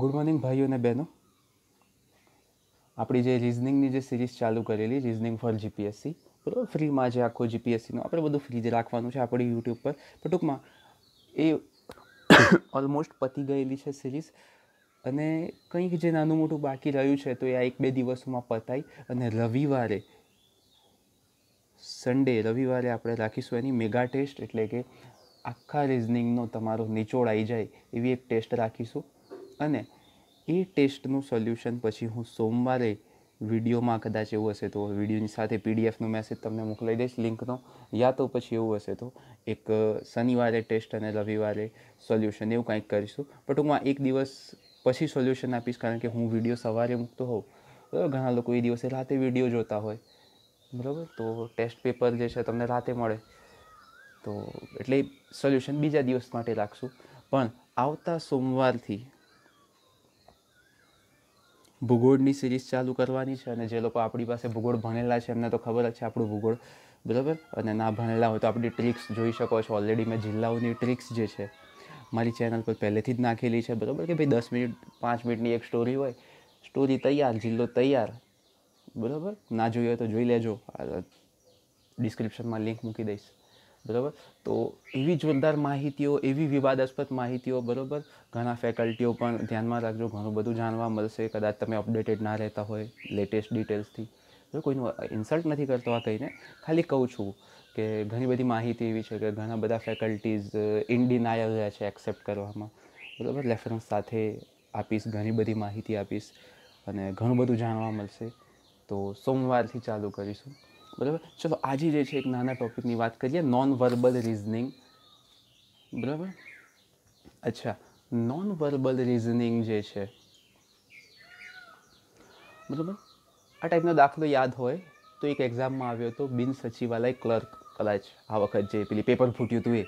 good morning ભાઈઓ અને બહેનો આપણી જે રિઝનિંગની જે સિરીઝ ચાલુ કરેલી રિઝનિંગ ફોર જીપીએસસી બરાબર ફ્રીમાં જે આખો જીપીએસસીનો આપણે બધું ફ્રી જ રાખવાનું છે આપણી યુટ્યુબ પર પણ ટૂંકમાં એ ઓલમોસ્ટ પતી ગયેલી છે સિરીઝ અને કંઈક જે નાનું મોટું બાકી રહ્યું છે તો એ આ એક બે દિવસોમાં પતાઈ અને રવિવારે સન્ડે રવિવારે આપણે રાખીશું એની મેગા ટેસ્ટ એટલે કે આખા રિઝનિંગનો તમારો નીચોડ આવી જાય એવી એક ટેસ્ટ રાખીશું અને એ ટેસ્ટનું સોલ્યુશન પછી હું સોમવારે વિડીયોમાં કદાચ એવું હશે તો વિડીયોની સાથે પીડીએફનો મેસેજ તમને મોકલાઈ દઈશ લિંકનો યા તો પછી એવું હશે તો એક શનિવારે ટેસ્ટ અને રવિવારે સોલ્યુશન એવું કંઈક કરીશું પણ ટૂંકમાં એક દિવસ પછી સોલ્યુશન આપીશ કારણ કે હું વિડીયો સવારે મૂકતો હોઉં બરાબર ઘણા લોકો એ દિવસે રાતે વિડીયો જોતા હોય બરાબર તો ટેસ્ટ પેપર જે છે તમને રાતે મળે તો એટલે સોલ્યુશન બીજા દિવસ માટે રાખશું પણ આવતા સોમવારથી ભૂગોળની સિરીઝ ચાલુ કરવાની છે અને જે લોકો આપણી પાસે ભૂગોળ ભણેલા છે એમને તો ખબર જ છે આપણું ભૂગોળ બરાબર અને ના ભણેલા હોય તો આપણી ટ્રિક્સ જોઈ શકો છો ઓલરેડી મેં જિલ્લાઓની ટ્રિક્સ જે છે મારી ચેનલ પર પહેલેથી જ નાખેલી છે બરાબર કે ભાઈ દસ મિનિટ પાંચ મિનિટની એક સ્ટોરી હોય સ્ટોરી તૈયાર જિલ્લો તૈયાર બરાબર ના જોઈએ તો જોઈ લેજો ડિસ્ક્રિપ્શનમાં લિંક મૂકી દઈશ બરાબર તો એવી જોરદાર માહિતીઓ એવી વિવાદાસ્પદ માહિતીઓ બરાબર ઘણા ફેકલ્ટીઓ પણ ધ્યાનમાં રાખજો ઘણું બધું જાણવા મળશે કદાચ તમે અપડેટેડ ના રહેતા હોય લેટેસ્ટ ડિટેલ્સથી કોઈનું ઇન્સલ્ટ નથી કરતો આ કહીને ખાલી કહું છું કે ઘણી બધી માહિતી એવી છે કે ઘણા બધા ફેકલ્ટીઝ ઇન ડિનાયલ રહ્યા છે એક્સેપ્ટ કરવામાં બરાબર રેફરન્સ સાથે આપીશ ઘણી બધી માહિતી આપીશ અને ઘણું બધું જાણવા મળશે તો સોમવારથી ચાલુ કરીશું બરાબર ચલો આજે જે છે એક નાના ટોપિકની વાત કરીએ નોન વર્બલ રિઝનિંગ બરાબર અચ્છા નોન વર્બલ રિઝનિંગ જે છે બરાબર આ ટાઈપનો દાખલો યાદ હોય તો એક એક્ઝામમાં આવ્યો હતો બિન સચિવાલય ક્લર્ક કદાચ આ વખત જે પેલી પેપર ફૂટ્યું હતું એ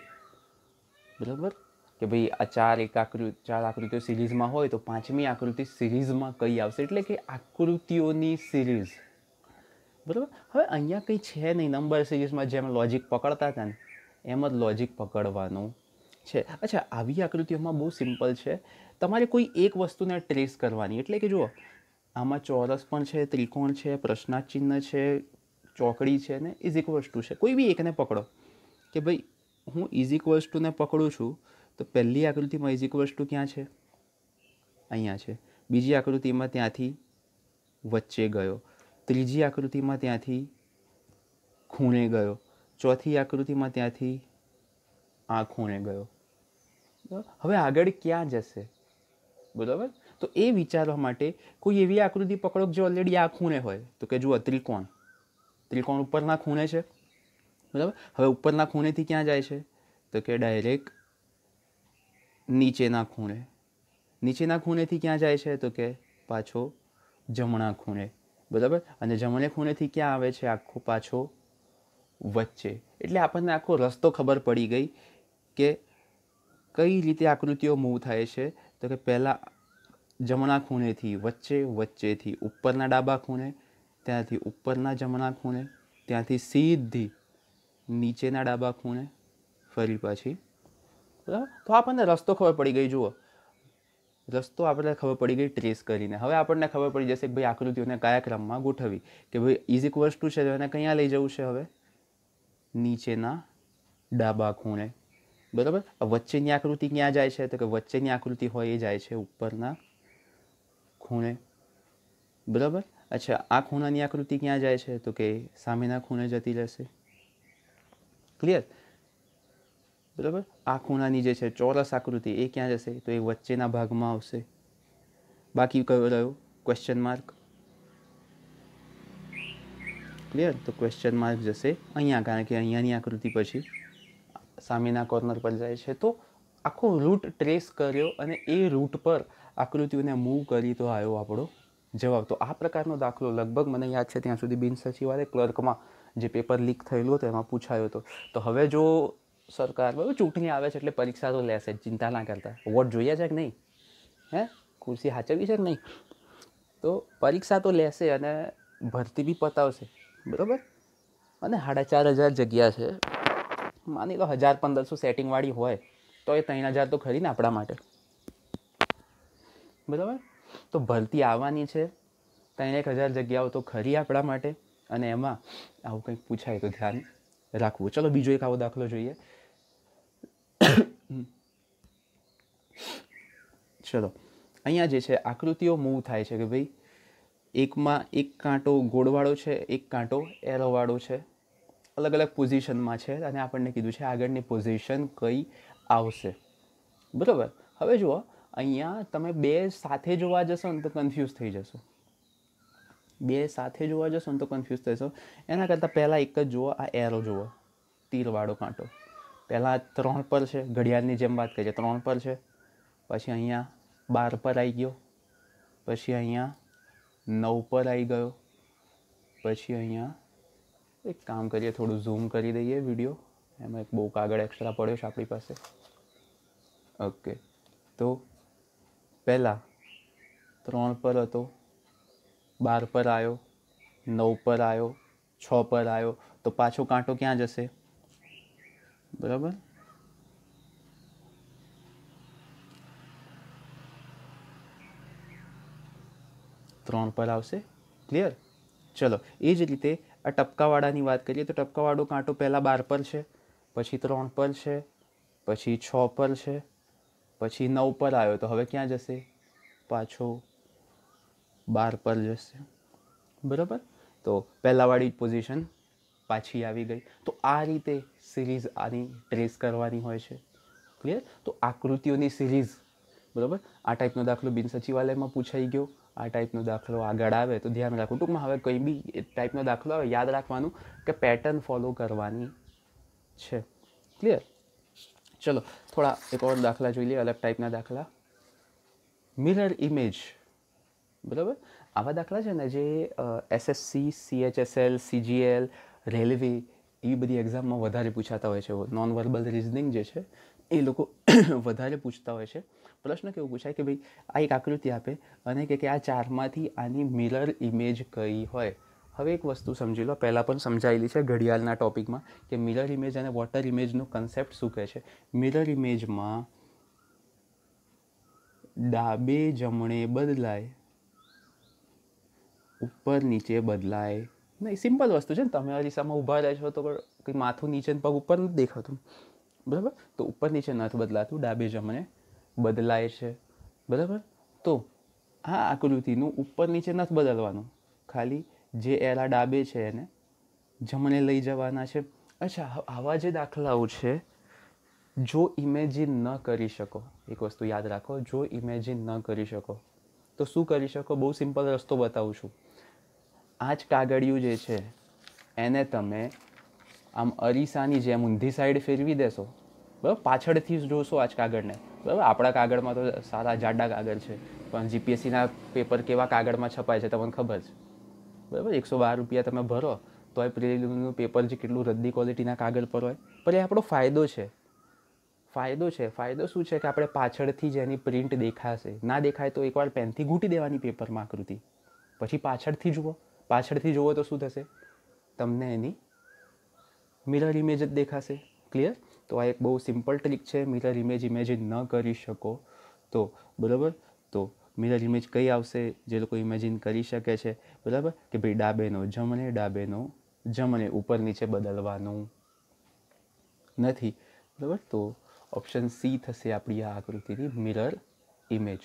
બરાબર કે ભાઈ આ ચાર એક આકૃતિ ચાર આકૃતિઓ સિરીઝમાં હોય તો પાંચમી આકૃતિ સિરીઝમાં કઈ આવશે એટલે કે આકૃતિઓની સિરીઝ બરાબર હવે અહીંયા કંઈ છે નહીં નંબર સિરીઝમાં જેમ લોજિક પકડતા હતા ને એમ જ લોજિક પકડવાનું છે અચ્છા આવી આકૃતિઓમાં બહુ સિમ્પલ છે તમારે કોઈ એક વસ્તુને ટ્રેસ કરવાની એટલે કે જુઓ આમાં ચોરસ પણ છે ત્રિકોણ છે પ્રશ્નાચિહ્ન છે ચોકડી છે ને ઇઝ વસ્તુ છે કોઈ બી એકને પકડો કે ભાઈ હું ઇઝ વસ્તુને પકડું છું તો પહેલી આકૃતિમાં ઇઝ વસ્તુ ક્યાં છે અહીંયા છે બીજી આકૃતિમાં ત્યાંથી વચ્ચે ગયો ત્રીજી આકૃતિમાં ત્યાંથી ખૂણે ગયો ચોથી આકૃતિમાં ત્યાંથી આ ખૂણે ગયો હવે આગળ ક્યાં જશે બરાબર તો એ વિચારવા માટે કોઈ એવી આકૃતિ પકડો જે ઓલરેડી આ ખૂણે હોય તો કે જુઓ ત્રિકોણ ત્રિકોણ ઉપરના ખૂણે છે બરાબર હવે ઉપરના ખૂણેથી ક્યાં જાય છે તો કે ડાયરેક્ટ નીચેના ખૂણે નીચેના ખૂણેથી ક્યાં જાય છે તો કે પાછો જમણા ખૂણે બરાબર અને જમણે ખૂણેથી ક્યાં આવે છે આખો પાછો વચ્ચે એટલે આપણને આખો રસ્તો ખબર પડી ગઈ કે કઈ રીતે આકૃતિઓ મૂવ થાય છે તો કે પહેલાં જમણા ખૂણેથી વચ્ચે વચ્ચેથી ઉપરના ડાબા ખૂણે ત્યાંથી ઉપરના જમણા ખૂણે ત્યાંથી સીધી નીચેના ડાબા ખૂણે ફરી પાછી બરાબર તો આપણને રસ્તો ખબર પડી ગઈ જુઓ રસ્તો આપણને ખબર પડી ગઈ ટ્રેસ કરીને હવે આપણને ખબર પડી જશે કે ભાઈ આકૃતિઓને કયા ક્રમમાં ગોઠવી કે ભાઈ ઇઝ ઇક્વલ્સ ટુ છે તો એને ક્યાં લઈ જવું છે હવે નીચેના ડાબા ખૂણે બરાબર વચ્ચેની આકૃતિ ક્યાં જાય છે તો કે વચ્ચેની આકૃતિ હોય એ જાય છે ઉપરના ખૂણે બરાબર અચ્છા આ ખૂણાની આકૃતિ ક્યાં જાય છે તો કે સામેના ખૂણે જતી રહેશે ક્લિયર બરાબર આ ખૂણાની જે છે ચોરસ આકૃતિ એ ક્યાં જશે તો એ વચ્ચેના ભાગમાં આવશે બાકી કયો રહ્યો ક્વેશ્ચન માર્ક ક્લિયર તો ક્વેશ્ચન માર્ક જશે અહીંયા કારણ કે અહીંયાની આકૃતિ પછી સામેના કોર્નર પર જાય છે તો આખો રૂટ ટ્રેસ કર્યો અને એ રૂટ પર આકૃતિઓને મૂવ કરી તો આવ્યો આપણો જવાબ તો આ પ્રકારનો દાખલો લગભગ મને યાદ છે ત્યાં સુધી બિન સચિવાલય ક્લર્કમાં જે પેપર લીક થયેલું હતું એમાં પૂછાયો હતો તો હવે જો સરકાર બરાબર ચૂંટણી આવે છે એટલે પરીક્ષા તો લેશે ચિંતા ના કરતા વોટ જોઈએ છે કે નહીં હે ખુરશી સાચવી છે કે નહીં તો પરીક્ષા તો લેશે અને ભરતી બી પતાવશે બરાબર અને સાડા ચાર હજાર જગ્યા છે માની લો હજાર પંદરસો સેટિંગવાળી હોય તો એ ત્રણ હજાર તો ખરી ને આપણા માટે બરાબર તો ભરતી આવવાની છે ત્રણ એક હજાર જગ્યાઓ તો ખરી આપણા માટે અને એમાં આવું કંઈક પૂછાય તો ધ્યાન રાખવું ચલો બીજો એક આવો દાખલો જોઈએ ચલો અહીંયા જે છે આકૃતિઓ મૂવ થાય છે કે ભાઈ એકમાં એક કાંટો ગોળવાળો છે એક કાંટો એરોવાળો છે અલગ અલગ પોઝિશનમાં છે અને આપણને કીધું છે આગળની પોઝિશન કઈ આવશે બરાબર હવે જુઓ અહીંયા તમે બે સાથે જોવા જશો ને તો કન્ફ્યુઝ થઈ જશો બે સાથે જોવા જશો ને તો કન્ફ્યુઝ થશો એના કરતાં પહેલાં એક જ જુઓ આ એરો જુઓ તીરવાળો કાંટો પહેલાં ત્રણ પર છે ઘડિયાળની જેમ વાત કરીએ ત્રણ પર છે પછી અહીંયા બાર પર આવી ગયો પછી અહીંયા નવ પર આવી ગયો પછી અહીંયા એક કામ કરીએ થોડું ઝૂમ કરી દઈએ વિડીયો એમાં એક બહુ કાગળ એક્સ્ટ્રા પડ્યો છે આપણી પાસે ઓકે તો પહેલાં ત્રણ પર હતો બાર પર આવ્યો નવ પર આવ્યો છ પર આવ્યો તો પાછો કાંટો ક્યાં જશે બરાબર ત્રણ પર આવશે ક્લિયર ચલો એ જ રીતે આ ટપકાવાળાની વાત કરીએ તો ટપકાવાળો કાંટો પહેલાં બાર પર છે પછી ત્રણ પર છે પછી છ પર છે પછી નવ પર આવ્યો તો હવે ક્યાં જશે પાછો બાર પર જશે બરાબર તો પહેલાંવાળી પોઝિશન પાછી આવી ગઈ તો આ રીતે સિરીઝ આની ટ્રેસ કરવાની હોય છે ક્લિયર તો આકૃતિઓની સિરીઝ બરાબર આ ટાઈપનો દાખલો બિન સચિવાલયમાં પૂછાઈ ગયો આ ટાઈપનો દાખલો આગળ આવે તો ધ્યાન રાખવું ટૂંકમાં હવે કંઈ બી ટાઈપનો દાખલો આવે યાદ રાખવાનું કે પેટર્ન ફોલો કરવાની છે ક્લિયર ચલો થોડા એક ઓર દાખલા જોઈ લઈએ અલગ ટાઈપના દાખલા મિરર ઇમેજ બરાબર આવા દાખલા છે ને જે એસએસસી સીએચએસએલ સીજીએલ રેલવે એ બધી એક્ઝામમાં વધારે પૂછાતા હોય છે નોન વર્બલ રિઝનિંગ જે છે એ લોકો વધારે પૂછતા હોય છે પ્રશ્ન કેવું પૂછાય કે ભાઈ આ એક આકૃતિ આપે અને કે આ ચારમાંથી આની મિરર ઇમેજ કઈ હોય હવે એક વસ્તુ સમજી લો પહેલાં પણ સમજાયેલી છે ઘડિયાળના ટોપિકમાં કે મિરર ઇમેજ અને વોટર ઇમેજનો કન્સેપ્ટ શું કહે છે મિરર ઇમેજમાં ડાબે જમણે બદલાય ઉપર નીચે બદલાય નહીં સિમ્પલ વસ્તુ છે ને તમે આ દિશામાં ઊભા રહે છો તો કંઈ માથું નીચે પગ ઉપર નથી દેખાતું બરાબર તો ઉપર નીચે નથી બદલાતું ડાબે જમણે બદલાય છે બરાબર તો હા આકૃતિનું ઉપર નીચે નથી બદલવાનું ખાલી જે એરા ડાબે છે એને જમણે લઈ જવાના છે અચ્છા આવા જે દાખલાઓ છે જો ઇમેજિન ન કરી શકો એક વસ્તુ યાદ રાખો જો ઇમેજિન ન કરી શકો તો શું કરી શકો બહુ સિમ્પલ રસ્તો બતાવું છું આ જ કાગળિયું જે છે એને તમે આમ અરીસાની જેમ ઊંધી સાઈડ ફેરવી દેશો બરાબર પાછળથી જ જોશો આ જ કાગળને બરાબર આપણા કાગળમાં તો સારા જાડા કાગળ છે પણ જીપીએસસીના પેપર કેવા કાગળમાં છપાય છે તમને ખબર છે બરાબર એકસો બાર રૂપિયા તમે ભરો તો એ પ્રિલિમનું પેપર જે કેટલું રદ્દી ક્વોલિટીના કાગળ પર હોય પણ એ આપણો ફાયદો છે ફાયદો છે ફાયદો શું છે કે આપણે પાછળથી જ એની પ્રિન્ટ દેખાશે ના દેખાય તો એકવાર પેનથી ઘૂંટી દેવાની પેપરમાં આકૃતિ પછી પાછળથી જુઓ પાછળથી જુઓ તો શું થશે તમને એની મિરર ઇમેજ જ દેખાશે ક્લિયર તો આ એક બહુ સિમ્પલ ટ્રીક છે મિરર ઇમેજ ઇમેજિન ન કરી શકો તો બરાબર તો મિરર ઇમેજ કઈ આવશે જે લોકો ઇમેજિન કરી શકે છે બરાબર કે ભાઈ ડાબેનો જમણે ડાબેનો જમણે ઉપર નીચે બદલવાનું નથી બરાબર તો ઓપ્શન સી થશે આપણી આ આકૃતિની મિરર ઇમેજ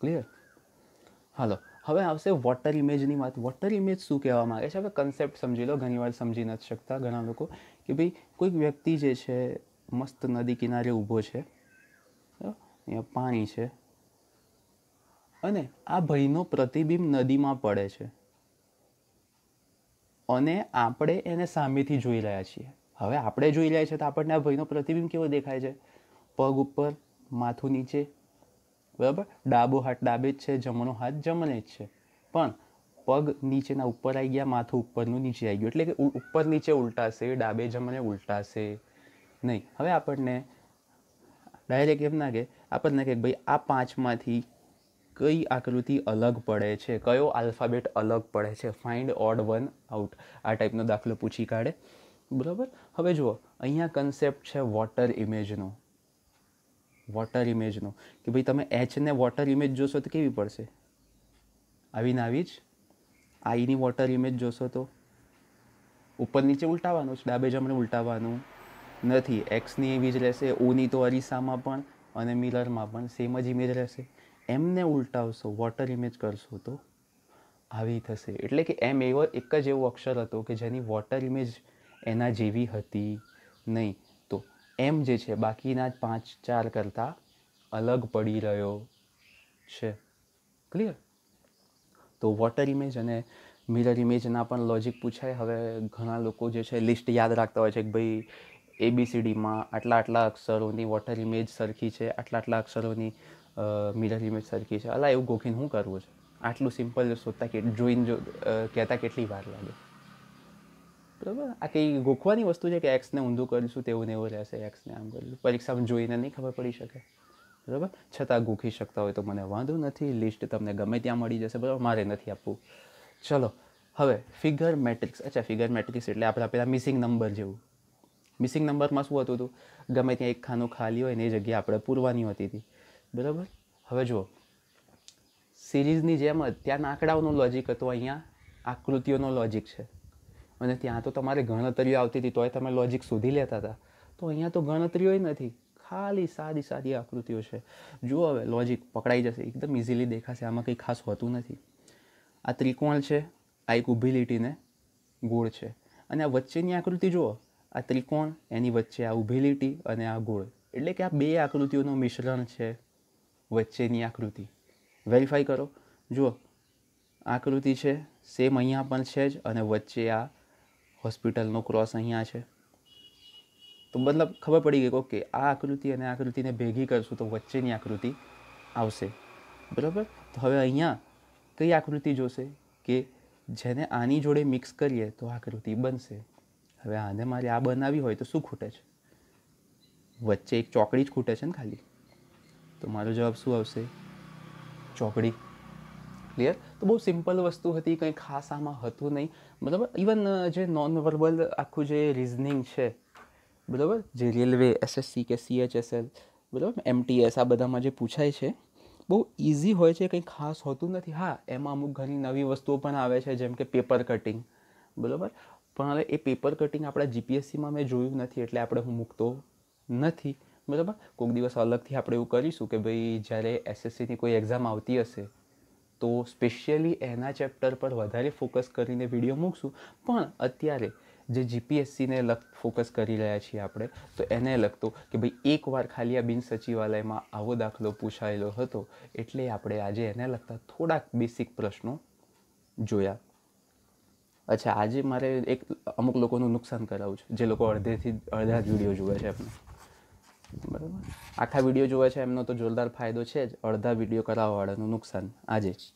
ક્લિયર હાલો હવે આવશે વોટર ઇમેજની વાત વોટર ઇમેજ શું કહેવા માગે છે હવે કન્સેપ્ટ સમજી લો ઘણી વાર સમજી નથી શકતા ઘણા લોકો કે ભાઈ કોઈક વ્યક્તિ જે છે મસ્ત નદી કિનારે ઊભો છે અહીંયા પાણી છે અને આ ભયનો પ્રતિબિંબ નદીમાં પડે છે અને આપણે એને સામેથી જોઈ રહ્યા છીએ હવે આપણે જોઈ રહ્યા છીએ તો આપણને આ ભયનો પ્રતિબિંબ કેવો દેખાય છે પગ ઉપર માથું નીચે બરાબર ડાબો હાથ ડાબે જ છે જમણો હાથ જમણે જ છે પણ પગ નીચેના ઉપર આવી ગયા માથું ઉપરનું નીચે આવી ગયું એટલે કે ઉપર નીચે ઉલટાશે ડાબે જમણે ઉલટાશે નહીં હવે આપણને ડાયરેક્ટ એમ ના કે આપણને કે ભાઈ આ પાંચમાંથી કઈ આકૃતિ અલગ પડે છે કયો આલ્ફાબેટ અલગ પડે છે ફાઇન્ડ ઓડ વન આઉટ આ ટાઈપનો દાખલો પૂછી કાઢે બરાબર હવે જુઓ અહીંયા કન્સેપ્ટ છે વોટર ઇમેજનો વોટર ઇમેજનો કે ભાઈ તમે એચને વોટર ઇમેજ જોશો તો કેવી પડશે આવીને આવી જ આઈની વોટર ઇમેજ જોશો તો ઉપર નીચે ઉલટાવાનું છે ડાબે જમણે ઉલટાવાનું નથી એક્સની એવી જ રહેશે ઓની તો અરીસામાં પણ અને મિરરમાં પણ સેમ જ ઇમેજ રહેશે એમને ઉલટાવશો વોટર ઇમેજ કરશો તો આવી થશે એટલે કે એમ એવો એક જ એવો અક્ષર હતો કે જેની વોટર ઇમેજ એના જેવી હતી નહીં એમ જે છે બાકીના પાંચ ચાર કરતાં અલગ પડી રહ્યો છે ક્લિયર તો વોટર ઇમેજ અને મિરર ઇમેજના પણ લોજિક પૂછાય હવે ઘણા લોકો જે છે લિસ્ટ યાદ રાખતા હોય છે કે ભાઈ એબીસીડીમાં આટલા આટલા અક્ષરોની વોટર ઇમેજ સરખી છે આટલા આટલા અક્ષરોની મિરર ઇમેજ સરખી છે અલા એવું ગોખીને શું કરવું છે આટલું સિમ્પલ શોધતા કે જોઈને જો કહેતા કેટલી વાર લાગે બરાબર આ કંઈ ગોખવાની વસ્તુ છે કે એક્સને ઊંધું કરીશું તેવું ને એવું રહેશે એક્સને આમ કરીશું પરીક્ષામાં જોઈને નહીં ખબર પડી શકે બરાબર છતાં ગોખી શકતા હોય તો મને વાંધો નથી લિસ્ટ તમને ગમે ત્યાં મળી જશે બરાબર મારે નથી આપવું ચલો હવે ફિગર મેટ્રિક્સ અચ્છા ફિગર મેટ્રિક્સ એટલે આપણે પેલા મિસિંગ નંબર જેવું મિસિંગ નંબરમાં શું હતું હતું ગમે ત્યાં એક ખાનું ખાલી હોય ને એ જગ્યાએ આપણે પૂરવાની હોતી હતી બરાબર હવે જુઓ સિરીઝની જેમ જ ત્યાં આંકડાઓનો લોજિક હતો અહીંયા આકૃતિઓનો લોજિક છે અને ત્યાં તો તમારે ગણતરીઓ આવતી હતી તોય તમે લોજિક શોધી લેતા હતા તો અહીંયા તો ગણતરીઓ નથી ખાલી સાદી સાદી આકૃતિઓ છે જુઓ હવે લોજિક પકડાઈ જશે એકદમ ઇઝીલી દેખાશે આમાં કંઈ ખાસ હોતું નથી આ ત્રિકોણ છે આ એક ઊભી લીટીને ગોળ છે અને આ વચ્ચેની આકૃતિ જુઓ આ ત્રિકોણ એની વચ્ચે આ ઊભી લીટી અને આ ગોળ એટલે કે આ બે આકૃતિઓનું મિશ્રણ છે વચ્ચેની આકૃતિ વેરીફાઈ કરો જુઓ આકૃતિ છે સેમ અહીંયા પણ છે જ અને વચ્ચે આ હોસ્પિટલનો ક્રોસ અહીંયા છે તો મતલબ ખબર પડી ગઈ ઓકે આ આકૃતિ અને આકૃતિને ભેગી કરશું તો વચ્ચેની આકૃતિ આવશે બરાબર તો હવે અહીંયા કઈ આકૃતિ જોશે કે જેને આની જોડે મિક્સ કરીએ તો આકૃતિ બનશે હવે આને મારે આ બનાવી હોય તો શું ખૂટે છે વચ્ચે એક ચોકડી જ ખૂટે છે ને ખાલી તો મારો જવાબ શું આવશે ચોકડી ક્લિયર તો બહુ સિમ્પલ વસ્તુ હતી કંઈ ખાસ આમાં હતું નહીં બરાબર ઇવન જે નોન વર્બલ આખું જે રિઝનિંગ છે બરાબર જે રેલવે એસએસસી કે સીએચએસએલ બરાબર એમટીએસ આ બધામાં જે પૂછાય છે બહુ ઇઝી હોય છે કંઈ ખાસ હોતું નથી હા એમાં અમુક ઘણી નવી વસ્તુઓ પણ આવે છે જેમ કે પેપર કટિંગ બરાબર પણ હવે એ પેપર કટિંગ આપણા જીપીએસસીમાં મેં જોયું નથી એટલે આપણે હું મૂકતો નથી બરાબર કોઈક દિવસ અલગથી આપણે એવું કરીશું કે ભાઈ જ્યારે એસએસસીની કોઈ એક્ઝામ આવતી હશે તો સ્પેશિયલી એના ચેપ્ટર પર વધારે ફોકસ કરીને વિડીયો મૂકશું પણ અત્યારે જે જીપીએસસીને લગ ફોકસ કરી રહ્યા છીએ આપણે તો એને લગતો કે ભાઈ એકવાર ખાલી આ બિન સચિવાલયમાં આવો દાખલો પૂછાયેલો હતો એટલે આપણે આજે એને લગતા થોડાક બેસિક પ્રશ્નો જોયા અચ્છા આજે મારે એક અમુક લોકોનું નુકસાન કરાવું છે જે લોકો અડધેથી અડધા જ વિડીયો જોવે છે આપણે બરાબર આખા વિડીયો જોવે છે એમનો તો જોરદાર ફાયદો છે જ અડધા વિડીયો કરાવવાવાળાનું નુકસાન આજે જ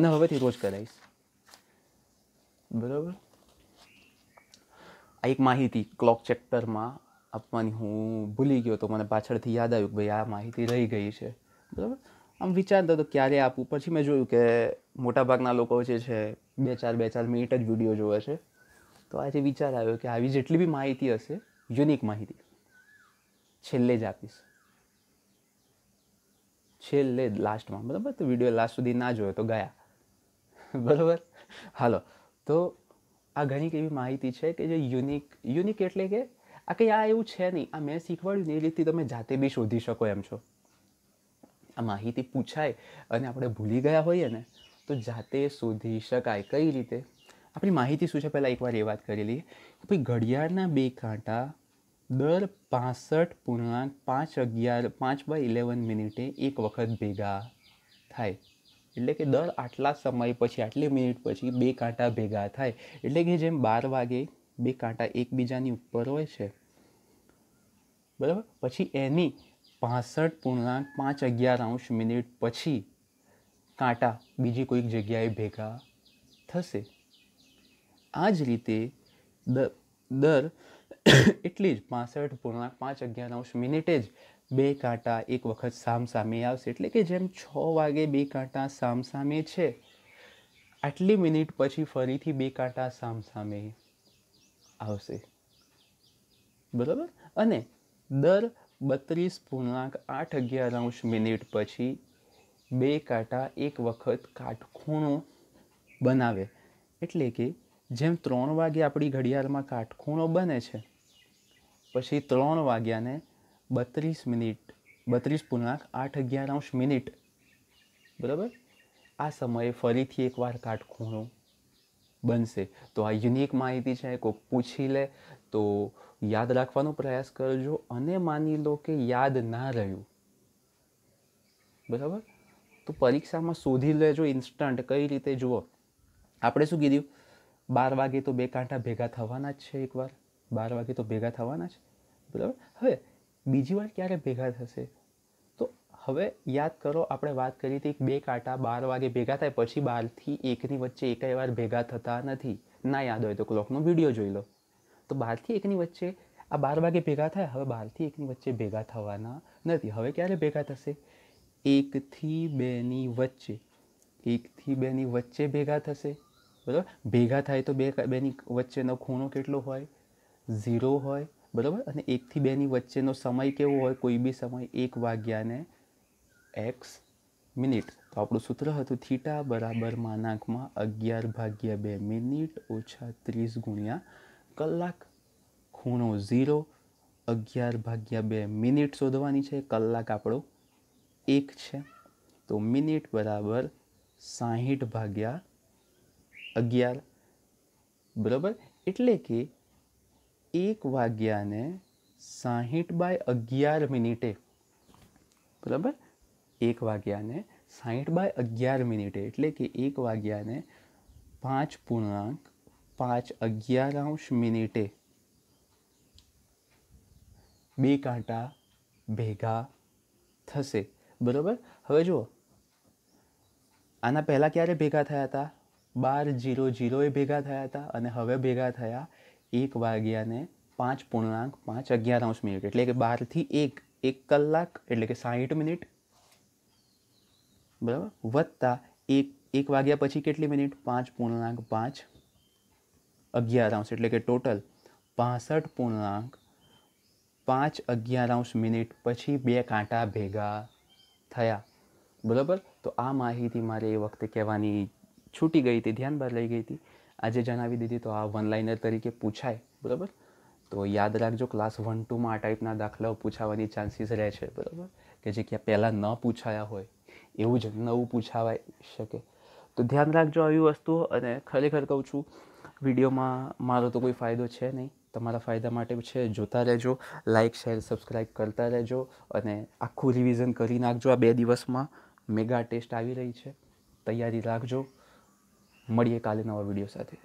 અને હવેથી રોજ કરાવીશ બરાબર આ એક માહિતી ક્લોક ચેપ્ટરમાં આપવાની હું ભૂલી ગયો તો મને પાછળથી યાદ આવ્યું કે ભાઈ આ માહિતી રહી ગઈ છે બરાબર આમ વિચારતા તો ક્યારે આપું પછી મેં જોયું કે મોટાભાગના લોકો જે છે બે ચાર બે ચાર મિનિટ જ વિડીયો જોવે છે તો આજે વિચાર આવ્યો કે આવી જેટલી બી માહિતી હશે યુનિક માહિતી છેલ્લે જ આપીશ છેલ્લે લાસ્ટમાં બરાબર તો વિડીયો લાસ્ટ સુધી ના જોયો તો ગયા બરાબર હાલો તો આ ઘણી એવી માહિતી છે કે જે યુનિક યુનિક એટલે કે આ કંઈ આ એવું છે નહીં આ મેં શીખવાડ્યું ને એ રીતથી તમે જાતે બી શોધી શકો એમ છો આ માહિતી પૂછાય અને આપણે ભૂલી ગયા હોઈએ ને તો જાતે શોધી શકાય કઈ રીતે આપણી માહિતી શું છે પહેલાં એક વાર એ વાત કરી લઈએ ભાઈ ઘડિયાળના બે કાંટા દર પાસઠ પૂર્ણાંક પાંચ અગિયાર પાંચ બાય ઇલેવન મિનિટે એક વખત ભેગા થાય એટલે કે દર આટલા સમય પછી આટલી મિનિટ પછી બે કાંટા ભેગા થાય એટલે કે જેમ બાર વાગે બે કાંટા એકબીજાની ઉપર હોય છે બરાબર પછી એની પાસઠ પૂર્ણાંક પાંચ અગિયાર અંશ મિનિટ પછી કાંટા બીજી કોઈક જગ્યાએ ભેગા થશે આ જ રીતે દર એટલી જ પાસઠ પૂર્ણાંક પાંચ અગિયાર મિનિટે જ બે કાંટા એક વખત સામસામે આવશે એટલે કે જેમ છ વાગે બે કાંટા સામસામે છે આટલી મિનિટ પછી ફરીથી બે કાંટા સામસામે આવશે બરાબર અને દર બત્રીસ પૂર્ણાંક આઠ અગિયાર મિનિટ પછી બે કાંટા એક વખત કાટખૂણો બનાવે એટલે કે જેમ ત્રણ વાગે આપણી ઘડિયાળમાં કાટખૂણો બને છે પછી ત્રણ વાગ્યાને બત્રીસ મિનિટ બત્રીસ પૂર્ણાંક આઠ અગિયાર મિનિટ બરાબર આ સમયે ફરીથી એકવાર કાટખૂણું બનશે તો આ યુનિક માહિતી છે કોઈક પૂછી લે તો યાદ રાખવાનો પ્રયાસ કરજો અને માની લો કે યાદ ના રહ્યું બરાબર તો પરીક્ષામાં શોધી લેજો ઇન્સ્ટન્ટ કઈ રીતે જુઓ આપણે શું કીધું બાર વાગે તો બે કાંઠા ભેગા થવાના જ છે એકવાર બાર વાગે તો ભેગા થવાના છે બરાબર હવે બીજી વાર ક્યારે ભેગા થશે તો હવે યાદ કરો આપણે વાત કરી હતી બે કાંટા બાર વાગે ભેગા થાય પછી બારથી એકની વચ્ચે એકાય વાર ભેગા થતા નથી ના યાદ હોય તો ક્લોકનો વિડીયો જોઈ લો તો બારથી એકની વચ્ચે આ બાર વાગે ભેગા થાય હવે બારથી એકની વચ્ચે ભેગા થવાના નથી હવે ક્યારે ભેગા થશે એકથી બેની વચ્ચે એકથી બેની વચ્ચે ભેગા થશે બરાબર ભેગા થાય તો બે બેની વચ્ચેનો ખૂણો કેટલો હોય ઝીરો હોય બરાબર અને એકથી બેની વચ્ચેનો સમય કેવો હોય કોઈ બી સમય એક વાગ્યાને એક્સ મિનિટ તો આપણું સૂત્ર હતું થીટા બરાબર માનાંકમાં અગિયાર ભાગ્યા બે મિનિટ ઓછા ત્રીસ ગુણ્યા કલાક ખૂણો ઝીરો અગિયાર ભાગ્યા બે મિનિટ શોધવાની છે કલાક આપણો એક છે તો મિનિટ બરાબર સાહીઠ ભાગ્યા અગિયાર બરાબર એટલે કે એક વાગ્યાને સાહીઠ બાય અગિયાર મિનિટે બરાબર એક વાગ્યાને સાહીઠ બાય અગિયાર મિનિટે એટલે કે એક વાગ્યાને પાંચ પૂર્ણાંક પાંચ અગિયારાંશ મિનિટે બે કાંટા ભેગા થશે બરાબર હવે જુઓ આના પહેલાં ક્યારે ભેગા થયા હતા બાર જીરો જીરોએ ભેગા થયા હતા અને હવે ભેગા થયા 1/2 ने 5 पूर्णांक 5 11 आउन्स मिनट એટલે કે 12 થી 1 1 કલાક એટલે કે 60 મિનિટ બરાબર વત્તા 1 1 વાગ્યા પછી કેટલી મિનિટ 5 पूर्णांक 5 11 આઉન્સ એટલે કે ટોટલ 65 पूर्णांक 5 11 આઉન્સ મિનિટ પછી બે કાંટા ભેગા થયા બરાબર તો આ માહિતી મારી એ વખતે કહેવાની છૂટી ગઈતી ધ્યાન પર લઈ ગઈતી આજે જણાવી દીધી તો આ વન લાઇનર તરીકે પૂછાય બરાબર તો યાદ રાખજો ક્લાસ વન ટુમાં આ ટાઈપના દાખલાઓ પૂછાવાની ચાન્સીસ રહે છે બરાબર કે જે ક્યાં પહેલાં ન પૂછાયા હોય એવું જ નવું પૂછાવાય શકે તો ધ્યાન રાખજો આવી વસ્તુઓ અને ખરેખર કહું છું વિડીયોમાં મારો તો કોઈ ફાયદો છે નહીં તમારા ફાયદા માટે છે જોતા રહેજો લાઇક શેર સબસ્ક્રાઈબ કરતા રહેજો અને આખું રિવિઝન કરી નાખજો આ બે દિવસમાં મેગા ટેસ્ટ આવી રહી છે તૈયારી રાખજો મળીએ કાલે નવા વિડીયો સાથે